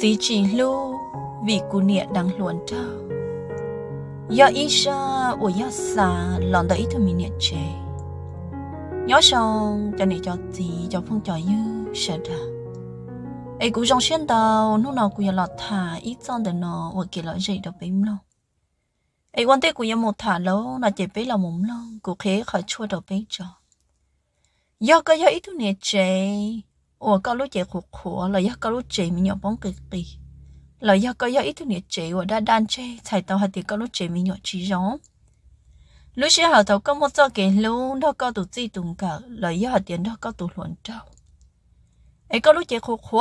vì chỉ lu vì cô nịa đang luồn trâu yo isha u yo sa lòng đợi thôi mình niệm chế nhớ xong cho nịa cho gì cho phong cho như sợ ra ấy cũng trong xuyên tàu lúc nào cũng lọt thả ít son để nọ ở kia lọt dậy được bếm lâu ấy quan tết cũng một thả lâu là chỉ biết là mồm lâu cũng khé khỏi chua được bếm cho do cái do ít thôi niệm chế ủa có lúc chạy khổ khổ là do có lúc chạy mình nhỏ bóng cực kỳ là do có do ít thứ nhiệt chạy và đa đan chế, thầy tao hạt thì có lúc chế mình nhỏ chỉ gió lúc xưa họ thấu có một do kiện luôn đó có tụ chi tụng cả là do hạt tiền đó có tụ luận trâu ấy có lúc chế khổ khổ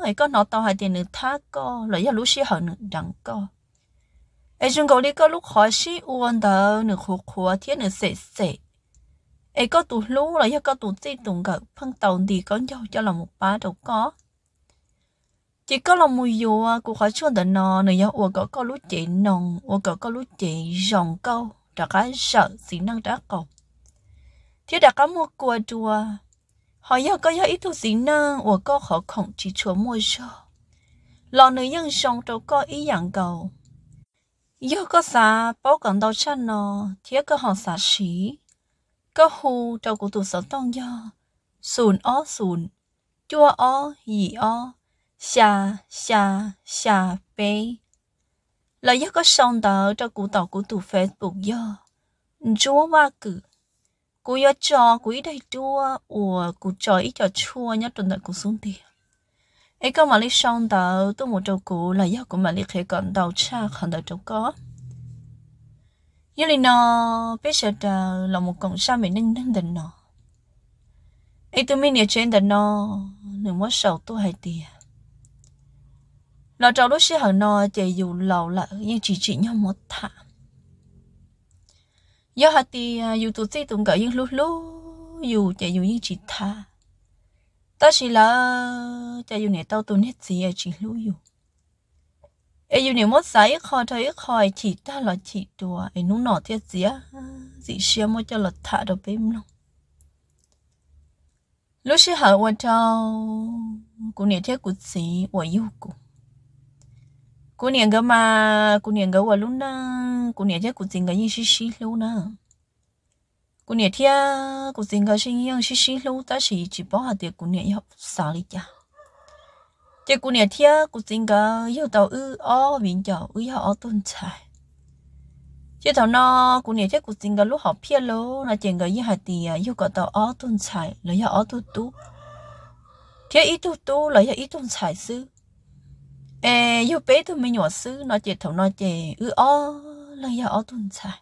ấy có nó tao hạt tiền nữa thác co là do lúc xưa họ nữa đẳng co ấy chúng cậu đi có lúc khó sĩ uôn đó nữa khổ khổ thiên nữa sệ sệ ấy có tụ lú là do có tụ ti tụ gật phân tàu thì có nhau cho là một bá đâu có chỉ có là mùi dù của khỏi xuân tận nò nửa do ủa có có lú chị nồng ủa có có lú chị rồng câu đã cá sợ xí năng đã cầu thế đã cá mua cua chùa họ do có do ít thu xí năng ủa có khó không chỉ chùa mua sơ lò nữ nhân sống đâu có ý dạng cầu do có xa bó cần đâu chân nọ thiết có họ xa xí có hù trâu của tụ sở tông do sùn ó sùn chua ó gì ó xà xà xà bê là giấc có song tờ cho cụ tàu của tụ facebook do chúa ba cử cụ do trò quý đây chua ủa cụ trò ít cho chua nhất tuần đời cụ xuống tiền ấy có mà lấy song tờ tôi một trâu cụ là giấc của mà lấy khế còn đầu cha còn đời trâu có như là nó ờ, biết sợ ờ, là một cộng sao mình nên nên đừng nó ấy tôi mình ở trên đừng nó nếu mất sầu tôi hay tiền lo cháu lúc xưa hở nó chạy dù lâu là nhưng chỉ chỉ nhau một thả do hả thì ờ, dù tụi tôi tụi gọi nhưng lúc lúc dù chạy dù nhưng chỉ thả ta chỉ là chạy dù này tao tụi nét gì à, chỉ lúc dù ai yêu niệm mất giấy khỏi thấy khỏi chỉ ta là chỉ đùa ai nung nọ thiết gì á dị xia mua cho lọt thả được bếm luôn lúc xí hở qua trâu cô niệm thiết của gì của yêu cô cô niệm cái mà cô niệm cái quả luôn nè, cô niệm thiết của gì cái gì xí xí luôn đó cô niệm thiết của gì cái gì xí xí luôn ta chỉ chỉ bỏ hạt tiệc cô niệm học xả đi chả chị cô nè thia cô xin gỡ yêu tàu ư o viện chợ ư họ tôn trải chị tàu nó cô nè thia cô xin gỡ lúc học pia lô là chị gỡ yêu hạt tì yêu cả tàu o tôn trải là yêu o tu tu thia ít tu tu là yêu ít tôn trải sư ê yêu bé tôi mới nhỏ sư nó chị tàu nó chị ư o là yêu o tôn trải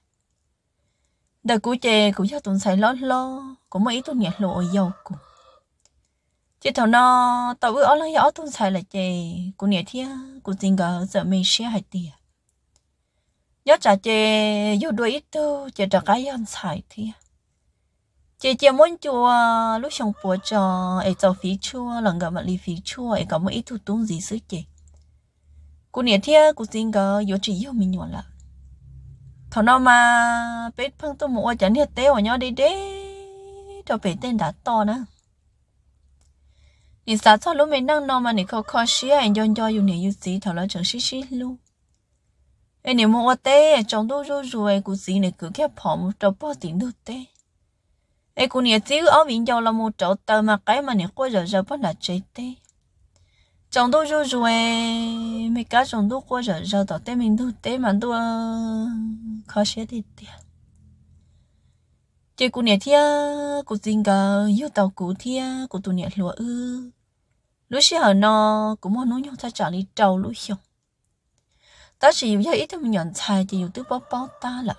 đời cô chị cô yêu tôn trải lo lo cũng mấy tôi nhẹ lộ yêu cũng chị thằng nó tao bữa lăng nhỏ tuôn xài là chị cô nè thia cô tình gờ giờ mình sẽ hai tiền nhớ trả chị vô đuổi ít tu chị trả cái ăn xài thia chị chị muốn chùa lúc xong bữa cho ấy cho phí chua lần gặp mặt đi phí chua ấy có một ít tu tung gì xứ chị cô nè thia cô tình gờ vô chỉ yêu mình nhỏ là, thằng nó mà biết phăng tôi mua chẳng hết tế của nhau đi đấy cho bé tên đã to nữa 你啥操路没弄弄嘛？你可可惜啊！人家有年有节，头了整稀稀路。哎，你莫我得，长都弱弱哎，故事你 cứ kia 跑 một trâu bỏ tiền đâu đấy. Ê, cô nhớ chứ ở viện giàu là một chỗ tờ mà cái mà nhớ quay rồi rồi bắt là chết đi. Chồng tôi rồi rồi, mấy cá chồng tôi quay rồi rồi tỏ tên mình tôi tế mà tôi khó sẽ đi tiền. Chị cô nhớ thia, cô xin gờ, yêu tàu cô thia, cô tôi nhớ lúa ư lúc xí hở nó cũng muốn nuôi nhau ta chọn đi trâu lúc hiểu ta chỉ dùng ít thôi nhận sai chỉ dùng tứ bó bó ta là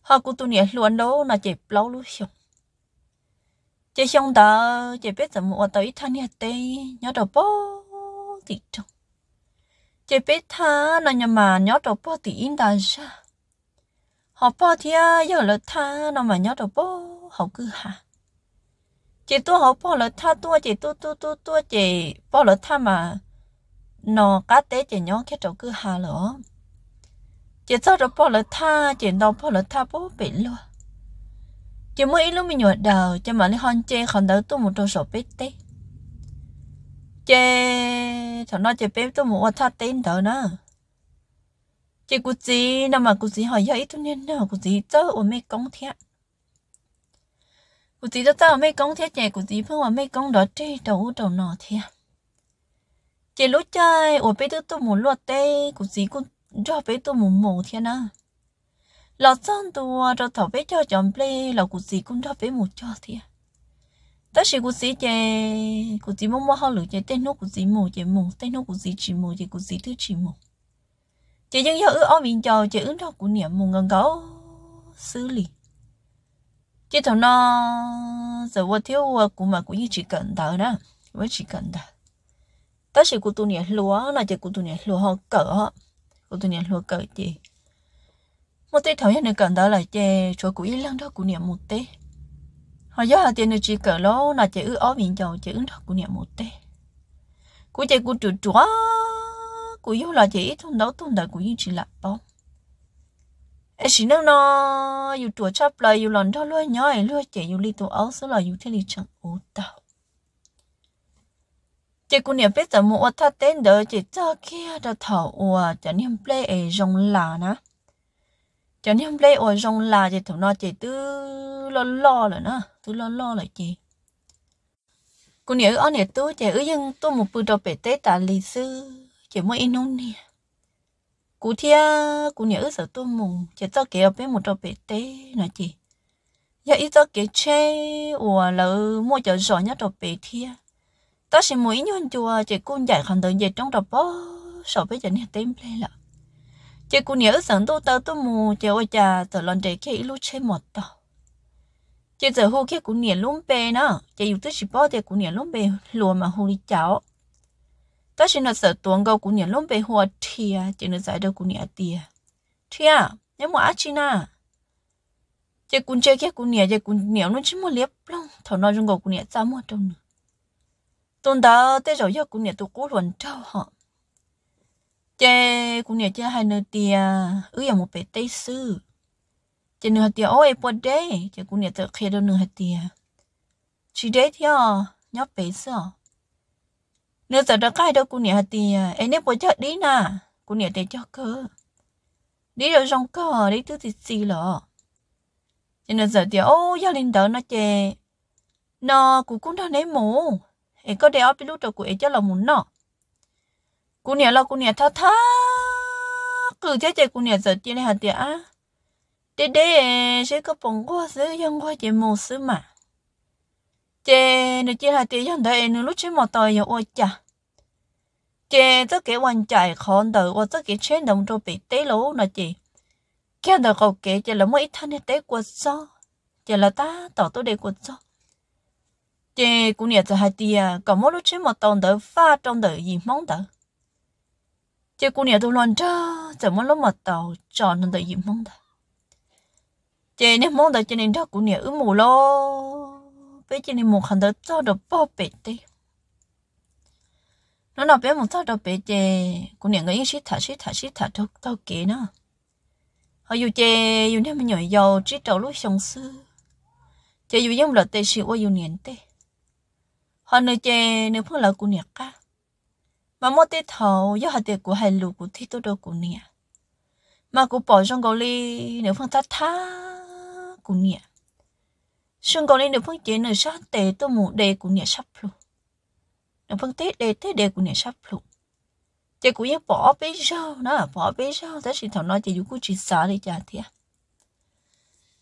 họ cũng tụi nhẹ luôn đó là chỉ lâu lúc hiểu chỉ xong đó chỉ biết rằng một tới thanh nhẹ tê nhớ đầu bó thì trông chỉ biết tha là nhà mà nhớ đầu bó thì in đàn ra họ bó thì giờ là tha nó mà nhớ đầu bó họ cứ hả chị tôi học bỏ lỡ tha tôi chị tôi tôi tôi tôi chị bỏ lỡ tha mà nó cá té chị nhóc cái cháu cứ hà lỡ chị sao đó bỏ lỡ tha chị nó bỏ lỡ tha bố bị luôn chị mới lúc mình nhột đầu chị mà lấy hòn chê còn đỡ tôi một trâu sổ bít tê chê thằng nó chị bếp tôi một tha tên thở nữa chị cụ gì nào mà cụ gì hỏi vậy tôi nên nào cụ gì tớ ở mấy công thiện cụ tí đó tao mấy công thế chạy cụ tí phương hòa mấy công đó chơi đầu đầu nọ thế chạy lúc chơi ở bên tôi muốn luật tê cụ tí cũng cho bên tôi muốn mổ thế nè lọ chân tôi cho thảo bên cho chồng play lọ cụ tí cũng cho bên một cho thế tất sự cụ tí chạy cụ tí muốn mua hoa lửa chạy tên nó cụ tí mổ chạy mổ tên nó cụ tí chỉ mổ chạy cụ tí thứ chỉ mổ chị dân yêu ước ông mình chờ chị ứng đó của niệm một ngần gấu xử lý chứ thằng nó giờ thiếu cũng mà cũng như chỉ cần đỡ đó với chỉ cần đỡ tất sự của tôi nhảy lúa là chỉ của tôi nhảy lúa họ cỡ của tôi nhảy lúa cỡ gì một tí thổi này cần đỡ là chè chỗ của ý lăng đó của niệm một tí họ giáo hạt tiền được chỉ cỡ lố là chỉ ư ó biển dầu chỉ ứng đó của niệm một tí của chị của chủ chúa của yếu là chỉ ít thun đấu đời của những chỉ là bóng ai chỉ nó nó dù tuổi chấp lại dù lần đó luôn nhớ ai luôn chỉ dù li tụ áo số là dù thế li chẳng ố tao chị cũng nè, biết rằng một thà tên đó chị cho kia đã thảo ủa cho nên play ở rong là nè cho nên play ở rong là chị thằng nó chị tư lo lo rồi nè tư lo lo rồi chị cũng nè, ở nè tôi chị ở dân tôi một bữa đầu bể tết tại lì sư chị mới in nông nè cú thia cú nhớ sợ tôi mù chỉ cho kéo bên một trò bể tế nói chị giờ ít cho kéo chê ủa là mua chợ giỏ nhất trò bể thia ta sẽ mua ít nhon chùa chỉ cụ giải khẩn tới về trong trò bó sợ bây giờ này tem lên là chỉ cú nhớ sợ tôi tao tôi mù chỉ ôi cha tớ lần để kia lúc chê một tao chỉ giờ hô kia cú nhớ luôn bề nữa chỉ dùng tới chỉ bó thì cụ nhớ luôn bề lùa mà hô đi cháu 但是呢，是多高姑娘拢被火贴，只能在这姑娘贴贴，你莫阿去呐。这姑娘这姑娘这姑娘拢只莫裂拢，头脑中个姑娘咋莫中呢？东到这时候要姑娘都过乱照哈，这姑娘这还能贴，哎呀莫被逮死。这能还贴哦哎不得，这姑娘这开到能还贴，去得贴，要白色。nếu sợ ra cái đâu cô nhẹ thì à, em nếu bỏ chết đi nà, cô nhẹ để cho cơ đi rồi xong cơ đi thứ thì xì lọ cho nên giờ thì ô gia đình đỡ nó chè nó cũng cũng đang lấy mù em có để ở bên lúc đầu của em cho là muốn nó cô nhẹ là cô nhẹ tha tha cứ ừ, thế chơi cô nhẹ giờ chơi này hạt á, để để, sẽ có bóng qua sứ dân qua chơi mù sứ mà chê nè chỉ hai tí chẳng thấy nè lúc trên một tờ giờ ôi chà chê tất cả quan chạy khổn đời và tất cả trên đồng trâu bị tế lũ nè chị kia đời cầu kể chê là mấy thanh tế của sao chê là ta tỏ tôi đây của sao chê cũng nhờ cho hai à còn mỗi lúc trên một tờ đời pha trong đời gì mong đời chê cũng nhờ tôi luôn cho giờ mỗi lúc một tờ chọn nên đời gì mong đời chê nếu mong đời cho nên đó cũng nhớ ứ mù lo bây giờ này một hàng đó cho được bao bể đi nó nào biết một cho được bể chè cũng nhận cái ý xít thả xít thả xít thả thôi thôi kỹ nữa họ dù chè dù nếu mình nhảy dầu chỉ trầu lúc sống sư chè dù giống là tê xịu qua dù niệm tê họ nơi chè nếu phong là của niệm cả mà mỗi tê thầu do hạt tiền của hai lù của thi tôi đâu của niệm mà cũng bỏ trong gấu ly nếu phong ta tha của niệm sung còn nên được phương chế nơi sát tế tôi mù đề của nhà sắp luôn nó phân tích đề thế đề của nhà sắp luôn chị cũng nhớ bỏ bé sao, nó là bỏ bé sao? thế thì thằng nói chị cũng chỉ sợ đi chả thiệt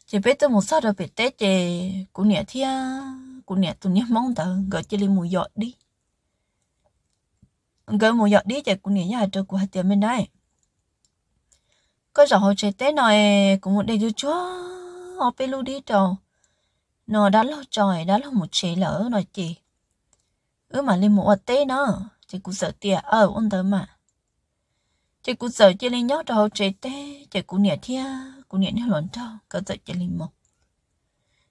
chị biết tôi một sao đâu về tết chị của nhà thiệt của nhà tôi nhớ mong tờ gọi chị lên mùi giọt đi gọi mùi giọt đi chị của nhà nhà trời của hạt tiền bên đây có rõ hồi trẻ tết này cũng một đề cho chúa họ đi luôn đi trầu nó đã lo trời đã lo một chế lỡ rồi chị ứ mà lên một vật tê nó chị cũng sợ tiệt ở ông tớ mà chị cũng sợ chị lên nhót đầu chế tế chị cũng nhẹ thia cũng nhẹ như lộn cho cỡ sợ chị lên một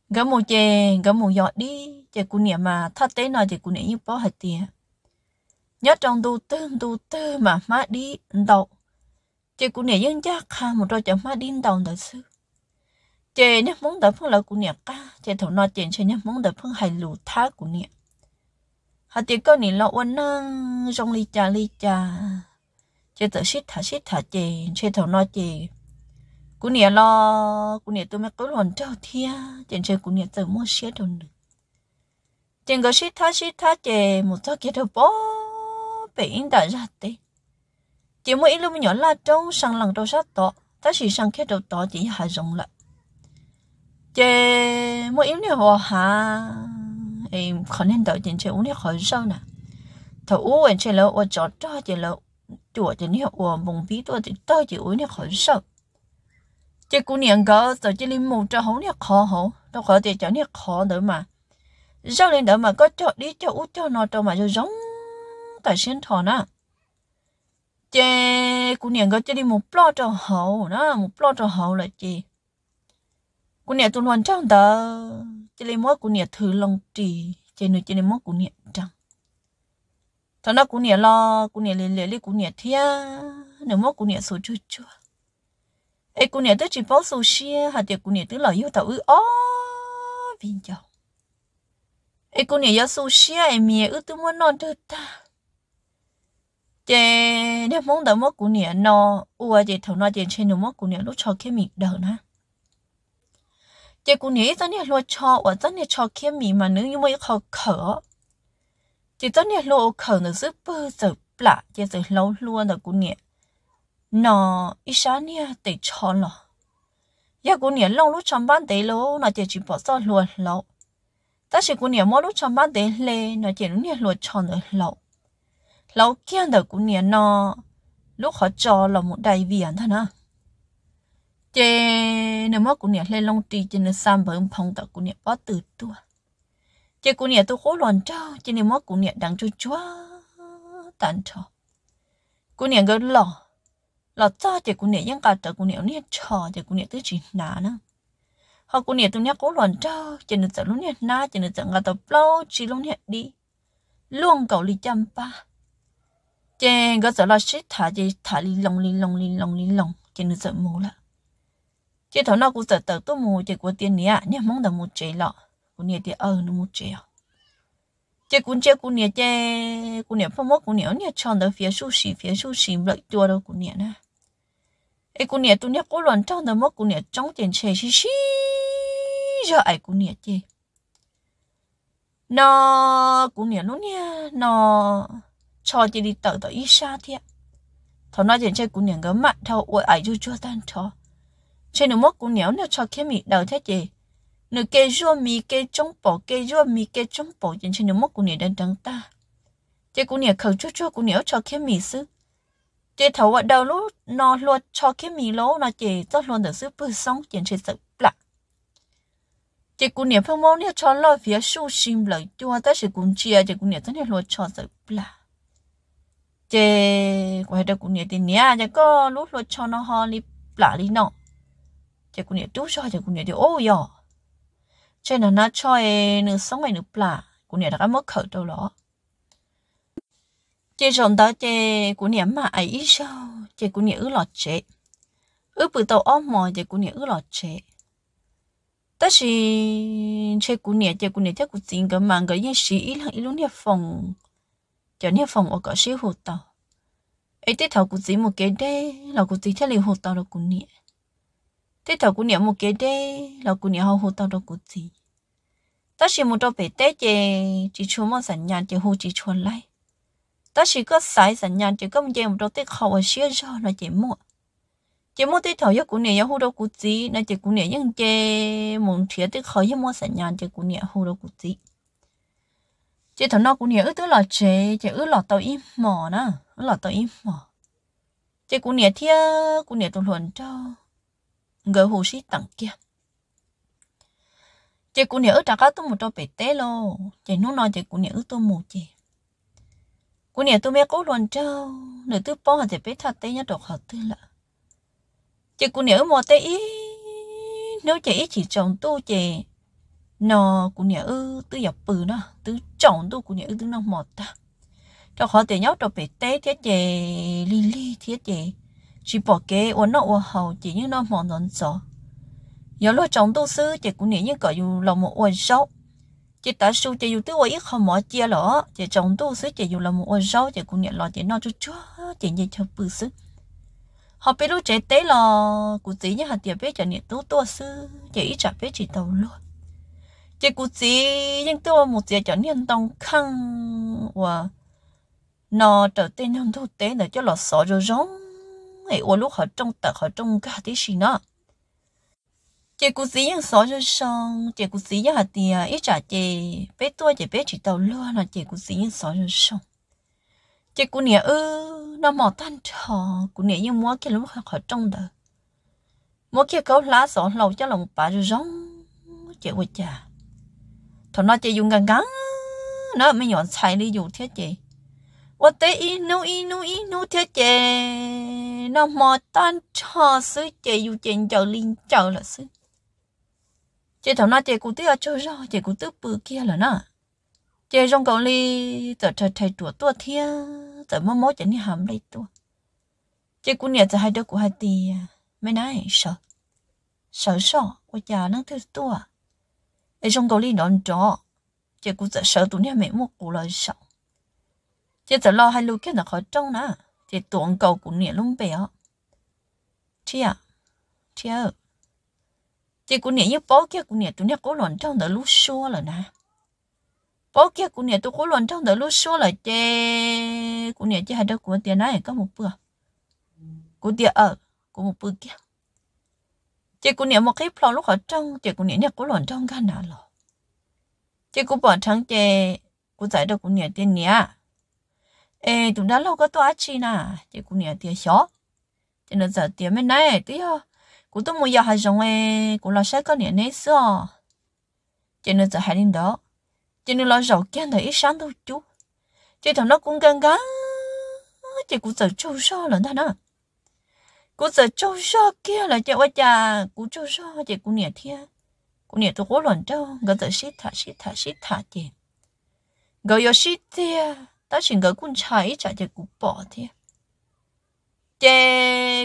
gỡ một chè gỡ một giọt đi chị cũng nhẹ mà thắt tế nó chị cũng nhẹ như bó hạt tiệt nhớ trong tu tư tu tư mà má đi đầu chị cũng nhẹ dân chắc ha một đôi chấm má đi đầu thật sự chè nhá muốn đập phương là của nè cả chè thầu nó chè chè nhá muốn đập phương hay lù thá của nè hạt tiền câu nè lo uốn nâng trong ly trà ly trà chè tự xít thả xít thả chè chè thầu nó chè của nè lo của nè tôi mới có lần trâu thia chè chè của nè tự mua xé đồ nữa chè có xít thả xít thả chè một chỗ kia đâu bỏ bị in đã ra tê chỉ mỗi lúc nhỏ là trâu sang lần đầu sát tỏ ta chỉ sang khi đầu tỏ chỉ hạ rộng lại chế mỗi im nè hòa hà em khó nên đợi tiền chế uống nè khỏi sâu nè thầu uống em chế lâu và chọn cho chế lâu chùa chế nè hòa vùng uống nè khỏi sâu chế cũng niệm có rồi chế lên một cho hấu nè khó hấu đâu khỏi thì chọn nè khó nữa mà sau lên đỡ mà có cho đi cho út cho nó cho mà cho giống tại xin nè chế cũng niệm có chế đi một plot cho hậu nó một plot cho hậu là gì cú nẹt tụi luôn trong đó chỉ lấy mỗi cú nẹt thứ lòng trì chỉ nữa chỉ lấy mỗi cô nè trong thằng đó cú nẹt lo cú nẹt liền liền liền cú nẹt thia nếu mỗi cú nẹt số chua chua ấy cô nè tới chỉ bao số xia hạt tiệc cú nẹt tới lời yêu tao ư ó vinh chồng ấy cú nẹt yêu số xia em mía ư tôi muốn non được ta chè nếu muốn đỡ mỗi cô nè nó ua chè thằng nó chè trên nếu mỗi cú nẹt lúc cho cái miệng đỡ na chị cũng nghĩ cho nên lo cho và cho nên cho kia mì mà nếu như mới khó khở thì cho nên lo khở nó rất bự rất lạ chị rất lâu luôn là cũng nhẹ nó ít sáng nhẹ để cho nó giờ cũng nhẹ lâu lúc trong ban đấy lo nó chị chỉ bỏ ra luôn lâu ta chỉ cũng nhẹ mỗi lúc trong ban đấy lê nó chỉ cũng nhẹ cho nó lâu lâu kia là cũng nhẹ nó lúc họ cho là một đại viện thôi nè chế nếu mà cũng nè lên long trì chế nếu sam bởi phong tật cũng nè bỏ từ tua chế cũng nè tôi khổ loạn trao chế nếu mà cũng nè đang chua chua tàn trò cũng nè cái lò lò cho chế cũng nè những cả trợ cũng nhớ nhớ trò chế cũng nè tới chỉ nà nữa họ cũng nè tôi nhớ khổ loạn trao chế nếu sợ luôn nhớ na chế nếu sợ ngã tập lâu chỉ luôn nhớ đi luôn cầu lý chăm ba chế cái sợ là shit thả chế thả lý long lý long lý long lý long chế nếu sợ mù lắm chỉ thằng nó cũng sợ tớ tôi mua chỉ của tiền nè nhé mong là mua chế lọ của nè thì ờ nó mua chế à chỉ cũng chỉ của nè chỉ của nè phong mốt của nè nè chọn được phía su xì phía su xì lợi tua đâu của nè nè ai của nè tôi nè cố lần chọn được mốt của nè trong tiền chế xì xì giờ ai của nè chế, nó của nè lúc nia nó cho chỉ đi tớ tớ ít xa thiệt thằng nói chuyện chơi của nè gấm mặt thâu ôi ai chưa chưa tan thâu trên đường mốt cũng nhéo nó cho kia mì đầu thế gì nửa kê rùa mì kê chống bỏ kê rùa mì kê chống bỏ trên trên đường mốt cũng nhéo đơn trắng ta chị cũng nhéo khẩu chút chút cũng nhéo cho kia mì xứ, chị thấu ở đầu lúc nó luôn cho kia mì lỗ nó chị rất luôn được sư bự sống trên trên sự lạ chị cũng nhéo phương môn nhéo cho lo phía su sim lời chua ta sẽ cũng chia chị cũng nhéo tới nhéo luôn cho sự lạ chị quay đầu cũng nhéo tiền nhá chị có lúc luôn cho nó ho lip lạ đi nọ จะกูเนี่ยตู้ชอจะกูเนี่ยเดี๋ยวโอ้ยอเช่นนั้นนะชอยหนึ่งสองไม่หนึ่งปลากูเนี่ยถ้าก็มั่วเขิดตัวหรอเจสองตาเจกูเนี่ยมาไอ้อีชอเจกูเนี่ยอือหลอดเจอือปืนตัวอ้อมมอเจกูเนี่ยอือหลอดเจแต่สิเชกูเนี่ยเจกูเนี่ยเจ้ากูจริงก็มันก็ยังสีอีหลังอีลุเนี่ยฟงจะเนี่ยฟงออกก็สีหูต่อไอ้เจ้ากูจริงหมดเกเด้เรากูจริงเท่าเลยหูต่อเรากูเนี่ย thế thằng cũng niệm một cái đấy là cô niệm hầu hụt tao đâu cũng gì ta chỉ một đôi bể tết chè chỉ chúa mà sẵn nhàn chỉ hụt chỉ chuẩn lại ta chỉ có sai sẵn nhàn chỉ có một chè một đôi tết khâu ở xưa cho nó chỉ mua chỉ mua tết thầu cũng cô niệm hụt đâu cũng gì nó chỉ cũng niệm nhưng chè muốn chia tết khâu cho mua sẵn nhàn chỉ cũng niệm hụt đâu cũng gì chị thằng nó cũng nhớ ước tới là chị chị ước là tao im mỏ nè ước lọt tàu im mỏ chị cũng nhớ thiê cũng nhớ tuần luận cho người hồ sĩ tặng kia chị cũng nhớ trả cá tôi một trâu bể té lô chị nó nói chị cũng nhớ tôi một chị cũng nhớ tôi mẹ cố luôn trâu để tôi bỏ chị biết thật té nhá đột hợp tôi là chị cũng nhớ mò té ý nếu chị chỉ chồng tôi chị nó cũng nhớ tôi dọc bự nó tôi chồng tôi cũng nhớ tôi nó một ta cho họ tiền nhóc cho bể té thiết chị li li thiết chị chỉ bỏ kế uốn nó uốn hầu chỉ như nó mòn nón gió giờ lo trồng tu sư chỉ cũng nghĩ như cậu dù là một uốn sâu chỉ ta su chỉ dù tiêu ít không mỏ chia lỏ chỉ trồng tu sư chỉ dù là một uốn sâu chỉ cũng nghĩ lo chỉ nó chút chúa chỉ như cho bự sư họ biết lúc trẻ tế lò cụ chỉ như hạt tiệp biết chỉ niệm tu tu sư chỉ ít chả biết chỉ tàu luôn chỉ cụ chỉ nhưng tu một chỉ chỉ niệm tông khăn, và nó trở tên không thu tế để cho lọ sọ rồi rong ấy ổ lúc họ trông tật họ trông cái hạt tí nó chị cũng xí những số cho xong chị cũng xí những hạt tiền à, ít trả chị bé tua chị bé chỉ tàu luôn là chị cũng xí những số cho xong chị cũng nhớ ư nó mò tan trò cũng nhớ như múa kia lúc họ trông tật mua cái câu lá sổ lâu cho lòng bà rồi rong chị quay chà thằng nó chị dùng gần gắn nó mới nhọn xài đi dù thế chị 我得一努一努一努贴姐，那么单车是姐有见着领着了是。姐头那姐姑爹就绕姐姑爹不见了呢。姐 trong cậu li tớ thật thầy tuổi tuổi thia tớ mơ mơ chẳng đi hàm lấy tuổi. Chị cũng nhớ tớ hai đứa của hai tì mấy nãy sợ. Sợ sợ, của già nâng thứ tuổi. Ở trong cậu li đón chó. Chị cũng sợ tụi nhà mẹ mua cụ lời sợ chỉ giờ lo hai lúc kia là khỏi trông nè chỉ tuồng cầu của nè luôn béo chị à chị ơi của nè như bố kia của nè tụi nè cố loạn trong đời lúc xưa rồi nè bố kia của nè tụi cố loạn trong đời lúc xưa rồi chị của nè chỉ hai đứa của tiền này có một bữa của tiền ở của một bữa kia chị của nè một cái plon lúc họ trăng, chị của nè nhà cố loạn trăng cả nào rồi chị của bỏ trắng chị của giải được của nè tiền nè ê tụi đã lâu có tòa chi nà chị cũng nhớ tiền xó cho nên giờ tiền bên nay, tí ho cũng tôi muốn giờ hai dòng em, cũng lo sẽ có nhớ nấy xó cho nên giờ hai đến đó cho nên lo giàu kia thấy ít sáng đâu chú chị thằng nó cũng gan gan chị cũng giờ trâu xó lần thằng nữa cũng giờ trâu xó kia là chị ơi cha cũng trâu xó chị cũng nhớ thiên cũng nhớ tôi cố lần trâu người ta xí thả xí thả xí thả chị người giờ xí thiên ta chỉ gửi quân chạy chạy chạy cũng bỏ thì chê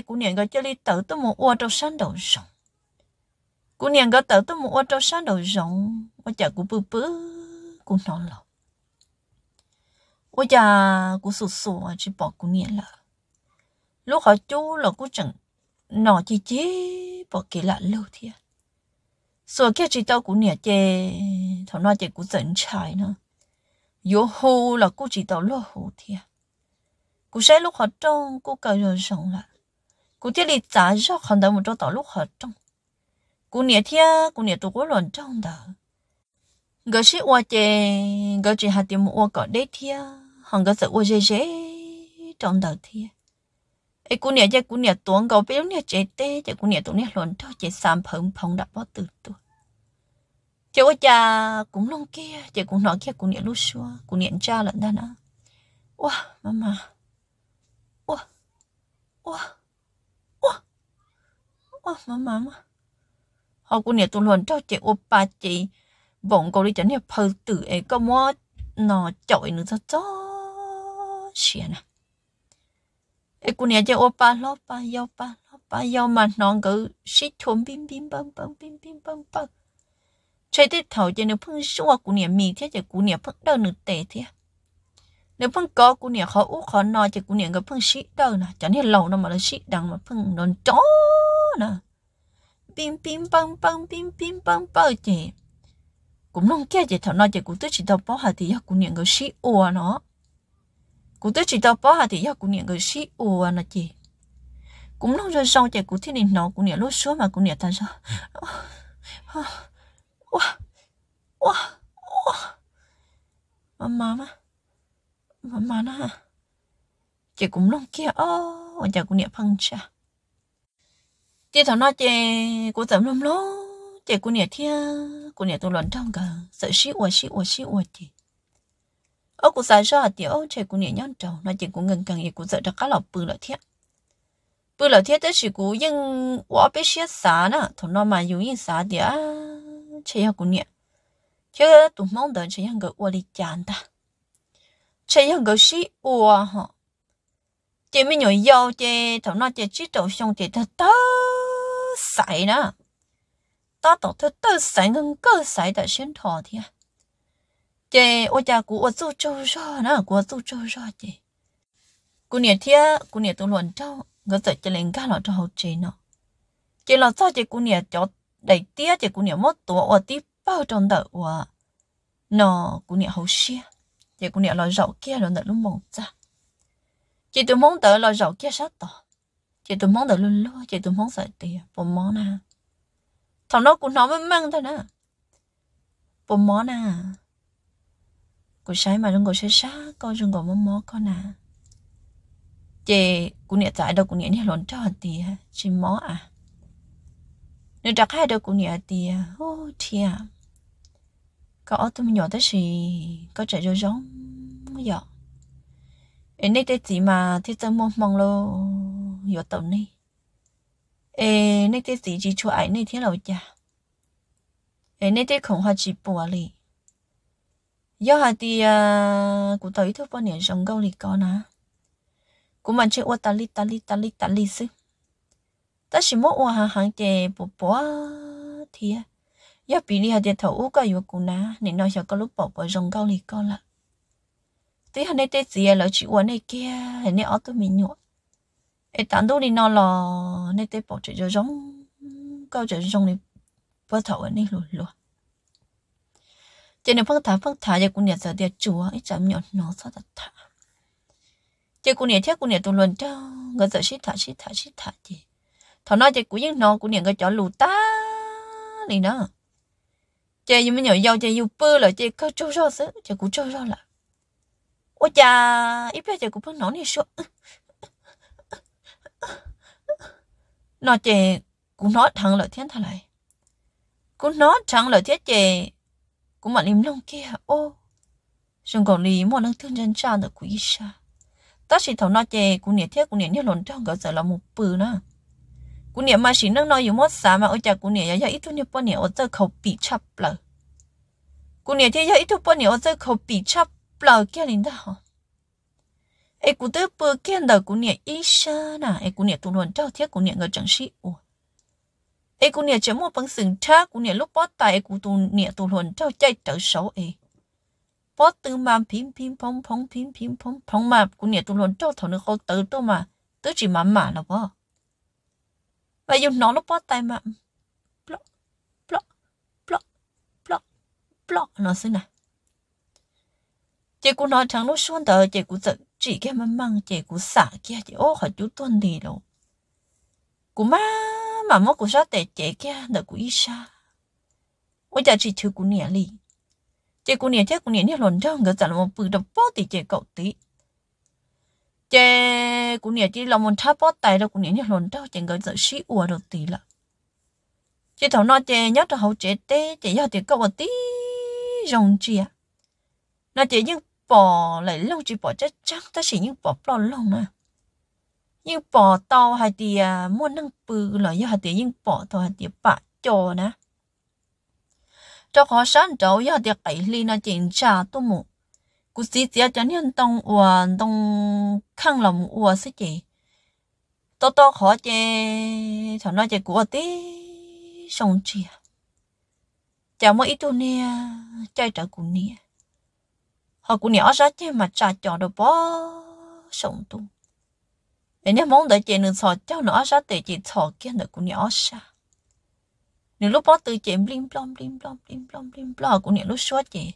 cũng niệm gọi cho ly tử tôi một ô trong sân đầu rộng cũng nàng cái tử tôi một ô trong sân đầu rộng ô chả cũng bự bự cũng nó lọ ô chả cũng sụt sùa chỉ bỏ cũng nàng là lúc họ chú là cũng chẳng nọ chi chi bỏ kỹ lại lâu thiệt sùa kia chỉ tao cũng nàng chê thằng nó chê cũng dẫn chạy nữa 有后了，估计到落后天。cụ sẽ lúc họ trong cụ cờ rồi sống là cụ thiết lý giá cho hắn đâu một chỗ tỏ lúc họ trong cụ nhớ thia cụ nhớ tụ có lần trong đó gỡ sĩ oa chè gỡ chỉ hạt tiền mua cỏ đế thia hắn gỡ sợ oa dễ dễ trong đó thia ấy cụ nhớ chè cụ nhớ tuấn gấu béo nhớ chè tê chè cụ nhớ tụ nhớ lần trong chè sàm phồng phồng đã bỏ từ tuột chị ôi cha cũng lông kia chị cũng nói kia cũng niệm lúc xưa cũng niệm cha lần đàn nữa, wow mama wow wow wow wow mama họ cũng niệm tụi luôn cho chị ô ba chị bọn cô đi chẳng niệm phật tử ấy có mua nó chọi nữa cho cho xìa nè ấy cũng niệm cho ô ba lo ba yêu ba lo ba yêu mà nó cứ xích chốn bim bim bông bông bim bim bông bông chơi tiếp thầu cho nếu phun sữa của nhà mì thế cho của nhà phun đâu nửa tệ thế nếu phun có của nhà khó u khó no cho của nhà cái phun sĩ đâu nè chẳng hết lâu nó mà nó sĩ đằng mà phun đòn chó nè pim pim bang bang pim pim bang bao chị cũng nông kia chị thằng nó chị cũng tôi chỉ tao bỏ hạt thì giờ cũng nhận người sĩ ủa nó cũng tôi chỉ tao bỏ hạt thì giờ cũng nhận người sĩ ủa nó chị cũng nông rồi sau chị cũng thiên đình nó của nhận lối xuống mà của nhận thằng sao 哇哇哇！엄마마 엄마나 chị cũng long kia ô và chả cũng niệm phăng cha chị thằng nó chị cũng tầm lắm chị cũng niệm thia cũng niệm tôi luận trong cả sợ xí ủa xí ủa xí ủa chị ô cũng sai cho chị chị cũng niệm nhon trầu nói chuyện cũng gần càng gì cũng sợ đặc cá lọc bự lợi thiết bự lợi thiết tới chị cũng nhưng quá biết xí xá nè thằng nó mà dùng yên xá thì à chỉ yêu cũng nhẹ chứ tụi mong đợi chỉ yêu người ua đi chán ta chỉ yêu người sĩ ua họ chị mới nhồi dâu chị thằng nó chị chỉ đầu xong chị thật tớ sải nữa ta tổ thật tớ sải ngân cơ sải tại xuyên thọ thì à chị ôi cha của ôi chú châu rồi nữa của chú châu rồi chị cô nhẹ thia cô nhẹ tụi luận trâu ngỡ sợ chị lên ga lọ trâu chị nó chị lọ sao chị cô nhẹ cho đầy tía chỉ cũng niệm mất tổ và tí bao trong đời wa nó cũng niệm hậu xia chỉ cũng niệm lo rậu kia rồi đợi lúc mong ra chỉ tôi mong đợi lo rậu kia sát tỏ chỉ tôi mong đợi luôn luôn chỉ tôi mong sợ tiền, bộ món à thằng nó cũng nói mới mang thôi nè bộ món à cú sai mà đừng có sai sát coi đừng có mong món con à chị cũng niệm tại đâu cũng niệm đi lộn cho tiền, chỉ món à nếu đặt hai đứa cũng nhẹ thì ô thiệt có tôi nhỏ tới gì có trẻ rồi giống giờ em nít tới gì mà thì tôi mong mong lo giờ tổng đi em nít tới gì chỉ cho ai nít thế lâu cha em nít tới không hoa chỉ bỏ đi giờ hà thì cũng tới thôi bao nhiêu sống câu lì con à cũng mình chơi ô tali tali tali tali xí ta chỉ muốn hòa 但是莫话行行嘅婆婆 thì giờ bị đi hạt thầu u cái vừa cũng ná nên nó sẽ có lúc bỏ bỏ rong cao lì con là tí hạt này tết gì là chị uống này kia hạt này ở tôi mình nhọ ấy tạm đâu đi nọ, là này tết bỏ chạy cho rong cao chạy rong này bỏ thầu anh ấy lùi lùi cho nên phong thả phong thả giờ cũng nhận giờ tiệt chúa ấy chậm nhọ nó sao thật thả giờ cũng nhận theo cũng nhận tôi luôn cho người giờ xí thả xí thả xí thả gì thọ nói chơi của những nó của những cái chỗ lù ta này đó chơi như mấy nhỏ giàu chơi yêu bơ là chơi câu trâu rau sớ chơi của trâu rau là ôi cha ít biết chơi của phương nó này sợ nó chơi của nó thằng lợi thiên thằng này của nó thằng lợi thiết chơi của mà lim lông kia ô sừng còn lì mua năng thương chân cha được quý ít sa ta chỉ thầu nó chơi của nhà thiết của nhà nhớ lồn trong gọi giờ là một bự nữa กูเนี่ยมาสินั่งนอนอยู่มดสามาโอจากกูเนี่ยยาอีทุเนี่ยปนเนี่ยโอเจอเขาปีชับเปล่ากูเนี่ยที่ยาอีทุปนเนี่ยโอเจอเขาปีชับเปล่าแกลินได้หรอไอ้กูเตอเปอร์แกนเดอกูเนี่ยอีชาน่ะไอ้กูเนี่ยตุนวนเจ้าเทียกูเนี่ยเงาจังชิอัวไอ้กูเนี่ยจะมั่วปังสึงท่ากูเนี่ยลูกป๊อตายไอ้กูตุนเนี่ยตุนวนเจ้าใจเต๋อเสาเอป๊อตือมาพิมพิมพงพงพิมพิมพงพงมากูเนี่ยตุนวนเจ้าถอนเขาเต๋อตัวมาเต๋อจีมาหมาแล้วปะ và dùng nó lúc bắt tay mà block block block block block nó xin nè chị cũng nói chẳng lúc xuống tới chị cũng giận chị kia mà măng chị cũng xả kia chị ô hỏi chú tuần thì đâu cũng má mà mất của sao tệ chị kia đợi của ít sao ôi giờ chị chưa cũng nhẹ lì chị cũng nhẹ chắc cũng nhẹ nhẹ lần trong cái giận một bự đập bó thì chị cậu tí chế cũng nhớ chỉ là một tháp bót tay đâu cũng nhớ nhất lần đâu chẳng gọi giờ sĩ ủa được tí là chế thảo nó chế nhất là hậu chế tê chế do tiền có một tí dòng chi à nó chế nhưng bỏ lại lâu chỉ bỏ chắc chắc ta chỉ nhưng bỏ bỏ lâu nè nhưng bỏ tàu hay thì à, mua năng bự là giờ hay thì nhưng bỏ tàu hay thì bả cho nè cho khó sáng cháu giờ thì ấy ly nó chỉnh trà tôi một กูสิเสียจะเนี่ยต้องอ้วนต้องข้างหลังอ้วนสิจีโตโตขอเจฉันน่าจะกูอ่ะตีสงเจียจะไม่อีตัวเนี่ยใจจะกูเนี่ย họ cũng nhỏ ra chứ mà trả cho đồ bó sống tu nên mong đợi chị nên sợ cho nó ra để chị sợ kia nó cũng nhỏ ra nếu lúc bó từ chị blim blom blim blom blim blom blim blom cũng lúc suốt chị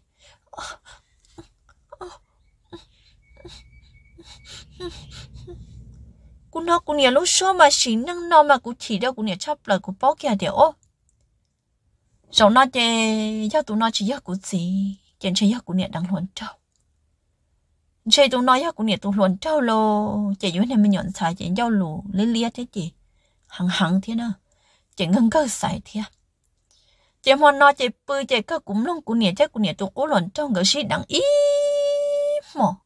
cú nó cú nhà lúc số mà xí năng nó mà cú chỉ đâu cú nhà chấp lời cú bó kia điều rồi nó chơi cho tụi nó chỉ cho cú gì chuyện chơi cho cú nhà đang luận trâu chơi tụi nó cho cú nhà tụi luận trâu lô chơi dưới này mình nhận sai, chuyện giao lù lấy lia thế gì, hằng hằng thế nào chuyện ngân cơ sai thế chị muốn nó chị bự chị cơ cũng luôn cú nhà chơi cú nhà tụi cú luận trâu người sĩ đang ít mỏ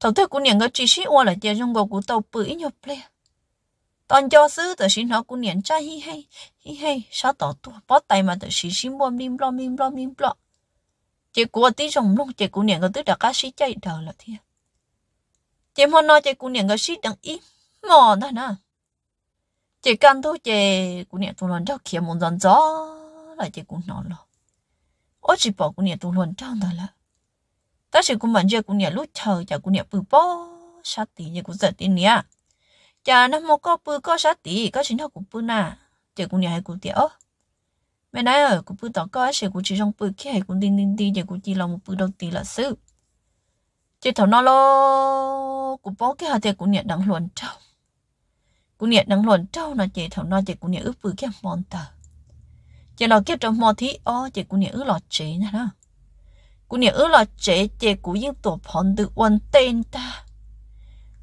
thầu thế của niệm cái chỉ sĩ qua là giờ trong gò của tàu bự nhộp lên toàn cho sư từ sĩ nó của niệm trái hi hay hi hay sao tỏ tua bó tay mà từ sĩ sĩ bom lim lo lim lo lim lo chị của tí rồng luôn chị của niệm cái tứ đã cá sĩ chạy đầu là thiệt chị muốn nói chị của niệm cái sĩ đang im mò đó nè chị can thôi chị của niệm tụi nó đâu kia muốn dọn gió là chị cũng nói rồi, ôi chị bảo của niệm tụi nó đâu đó là ta chỉ cũng mận giờ cũng nhớ lúc chờ chả cũng nhớ bự bó sát tí như cũng giờ tí nhá chả năm một có bự có sát tí có chính thọ cũng bự nà giờ cũng nhớ hay cũng tiểu mẹ nói ở cũng bự tỏ có sẽ cũng chỉ trong bự khi hay cũng tin tin tin giờ cũng chỉ là một bự đầu tí là sư chỉ thầu nó lo cũng bó cái hạt thì cũng nhớ đắng luồn trâu cũng nhớ đắng luồn trâu là chỉ thầu nó chỉ cũng nhớ ướp bự cái mòn tờ chỉ lo kiếp trong mò thí ô chỉ cũng nhớ ướp lọt chế nè đó cú nè ư là chế chế cú yên tổ phong tự quan tên ta